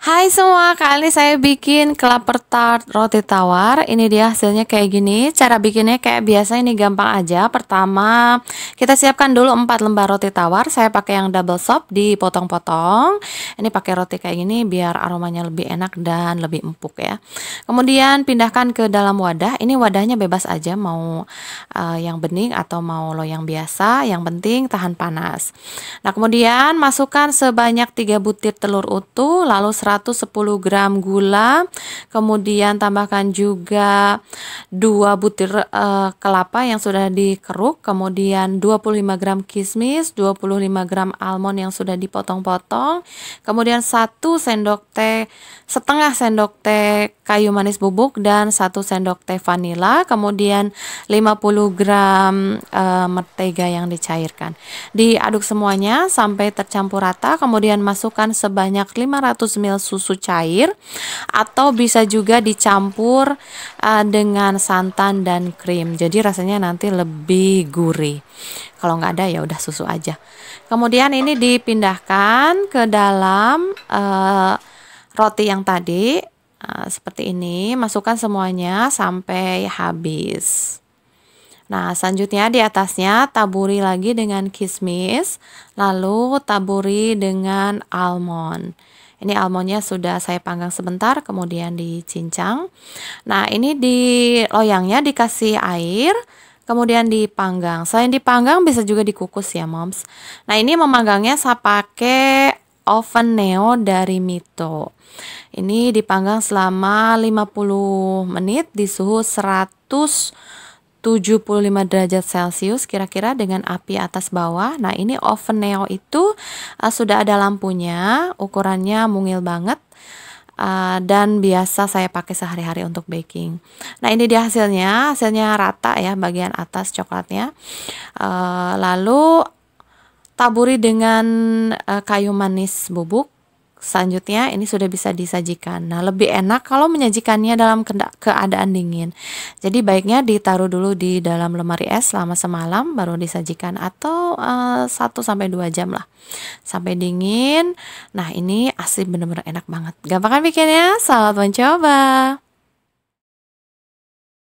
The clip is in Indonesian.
Hai semua, kali ini saya bikin kelapa tart roti tawar Ini dia hasilnya kayak gini Cara bikinnya kayak biasa, ini gampang aja Pertama, kita siapkan dulu 4 lembar roti tawar Saya pakai yang double soft, dipotong-potong Ini pakai roti kayak gini biar aromanya lebih enak dan lebih empuk ya Kemudian pindahkan ke dalam wadah Ini wadahnya bebas aja, mau uh, yang bening atau mau loyang biasa Yang penting tahan panas Nah kemudian masukkan sebanyak 3 butir telur utuh Lalu 100 110 gram gula, kemudian tambahkan juga 2 butir uh, kelapa yang sudah dikeruk, kemudian 25 gram kismis, 25 gram almond yang sudah dipotong-potong, kemudian 1 sendok teh, setengah sendok teh kayu manis bubuk dan 1 sendok teh vanila, kemudian 50 gram e, mentega yang dicairkan. Diaduk semuanya sampai tercampur rata, kemudian masukkan sebanyak 500 ml susu cair atau bisa juga dicampur uh, dengan santan dan krim. Jadi rasanya nanti lebih gurih. Kalau nggak ada ya udah susu aja. Kemudian ini dipindahkan ke dalam uh, roti yang tadi uh, seperti ini. Masukkan semuanya sampai habis. Nah, selanjutnya di atasnya taburi lagi dengan kismis, lalu taburi dengan almond. Ini almondnya sudah saya panggang sebentar, kemudian dicincang. Nah, ini di loyangnya dikasih air, kemudian dipanggang. Selain dipanggang bisa juga dikukus ya, moms. Nah, ini memanggangnya saya pakai oven neo dari Mito. Ini dipanggang selama 50 menit di suhu 100 75 derajat Celcius kira-kira dengan api atas bawah. Nah, ini oven neo itu uh, sudah ada lampunya, ukurannya mungil banget. Uh, dan biasa saya pakai sehari-hari untuk baking. Nah ini dia hasilnya, hasilnya rata ya bagian atas coklatnya. Uh, lalu taburi dengan uh, kayu manis bubuk selanjutnya ini sudah bisa disajikan. Nah, lebih enak kalau menyajikannya dalam keadaan dingin. Jadi baiknya ditaruh dulu di dalam lemari es selama semalam baru disajikan atau uh, eh, 1 sampai 2 jam lah. Sampai dingin. Nah, ini asli benar-benar enak banget. Gampang kan bikinnya? Selamat mencoba.